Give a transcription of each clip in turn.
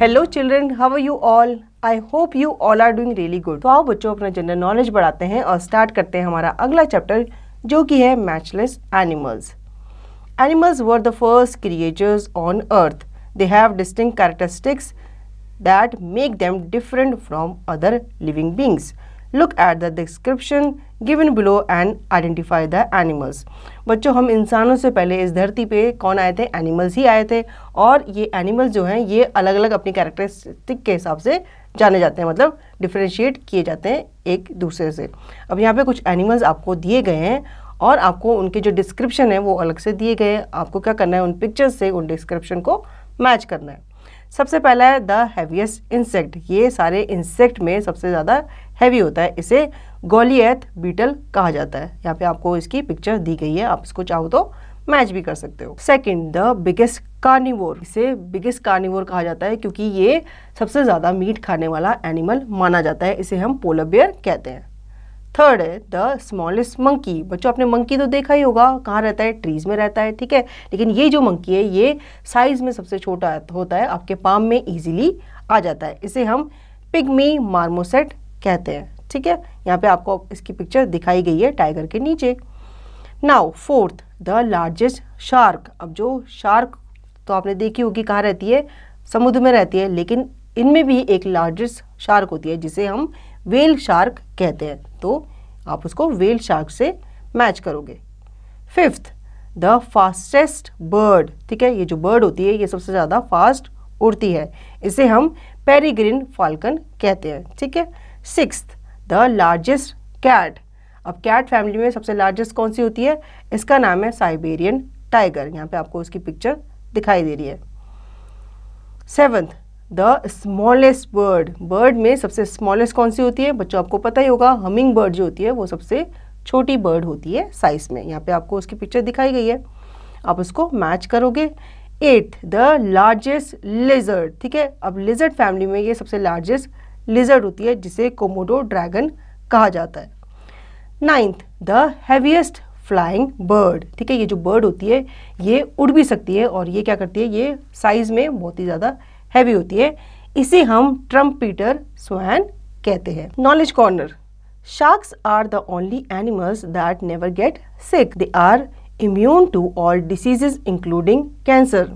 hello children how are you all I hope you all are doing really good तो आओ बच्चों अपना general knowledge बढ़ाते हैं और स्टार्ट करते हैं हमारा अगला चैप्टर जो कि है matchless animals animals were the first creators on earth they have distinct characteristics that make them different from other living beings look at the description given below and identify the animals बच्चों हम इंसानों से पहले इस धरती पे कौन आए थे एनिमल्स ही आए थे और ये एनिमल्स जो हैं ये अलग अलग अपनी कैरेक्टरिस्टिक के हिसाब से जाने जाते हैं मतलब डिफ्रेंशिएट किए जाते हैं एक दूसरे से अब यहाँ पे कुछ एनिमल्स आपको दिए गए हैं और आपको उनके जो डिस्क्रिप्शन है वो अलग से दिए गए हैं आपको क्या करना है उन पिक्चर्स से उन डिस्क्रिप्शन को मैच करना है सबसे पहला है द हैवीएस्ट इंसेक्ट ये सारे इंसेक्ट में सबसे ज़्यादा हैवी होता है इसे गोलियत बीटल कहा जाता है यहाँ पे आपको इसकी पिक्चर दी गई है आप इसको चाहो तो मैच भी कर सकते हो सेकंड द बिगेस्ट कार्निवोर इसे बिगेस्ट कार्निवोर कहा जाता है क्योंकि ये सबसे ज़्यादा मीट खाने वाला एनिमल माना जाता है इसे हम पोलबियर कहते हैं थर्ड है द स्मॉलेस्ट मंकी बच्चों आपने मंकी तो देखा ही होगा कहाँ रहता है ट्रीज में रहता है ठीक है लेकिन ये जो मंकी है ये साइज में सबसे छोटा होता है आपके पाम में ईजिली आ जाता है इसे हम पिगमी मार्मोसेट कहते हैं ठीक है यहाँ पे आपको इसकी पिक्चर दिखाई गई है टाइगर के नीचे now fourth the largest shark अब जो शार्क तो आपने देखी होगी कहाँ रहती है समुद्र में रहती है लेकिन इनमें भी एक लार्जेस्ट शार्क होती है जिसे हम वेल शार्क कहते हैं तो आप उसको वेल शार्क से मैच करोगे फिफ्थ द फास्टेस्ट बर्ड ठीक है ये जो बर्ड होती है ये सबसे ज़्यादा फास्ट उड़ती है इसे हम पेरीग्रीन फाल्कन कहते हैं ठीक है सिक्स द लार्जेस्ट कैट अब कैट फैमिली में सबसे लार्जेस्ट कौन सी होती है इसका नाम है साइबेरियन टाइगर यहाँ पे आपको उसकी पिक्चर दिखाई दे रही है seventh the smallest bird bird में सबसे स्मॉलेस्ट कौन सी होती है बच्चों आपको पता ही होगा हमिंग बर्ड जो होती है वो सबसे छोटी बर्ड होती है साइज में यहाँ पे आपको उसकी पिक्चर दिखाई गई है आप उसको मैच करोगे एट द लार्जेस्ट लेजर्ड ठीक है अब लेजर्ड फैमिली में ये सबसे लार्जेस्ट लेजर्ड होती है जिसे कोमोडो ड्रैगन कहा जाता है ninth the heaviest flying bird ठीक है ये जो बर्ड होती है ये उड़ भी सकती है और ये क्या करती है ये साइज़ में बहुत ही ज़्यादा हैवी होती है इसे हम पीटर स्वैन कहते हैं knowledge corner sharks are the only animals that never get sick they are immune to all diseases including cancer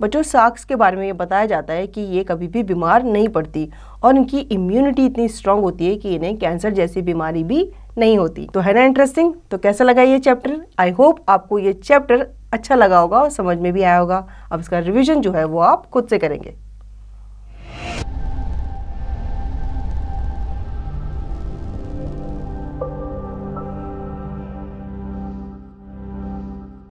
बच्चों शार्क्स के बारे में ये बताया जाता है कि ये कभी भी बीमार नहीं पड़ती और इनकी इम्यूनिटी इतनी स्ट्रांग होती है कि इन्हें कैंसर जैसी बीमारी भी नहीं होती तो है ना इंटरेस्टिंग तो कैसा लगा ये चैप्टर आई होप आपको ये चैप्टर अच्छा लगा होगा और समझ में भी आया होगा अब इसका रिविजन जो है वो आप खुद से करेंगे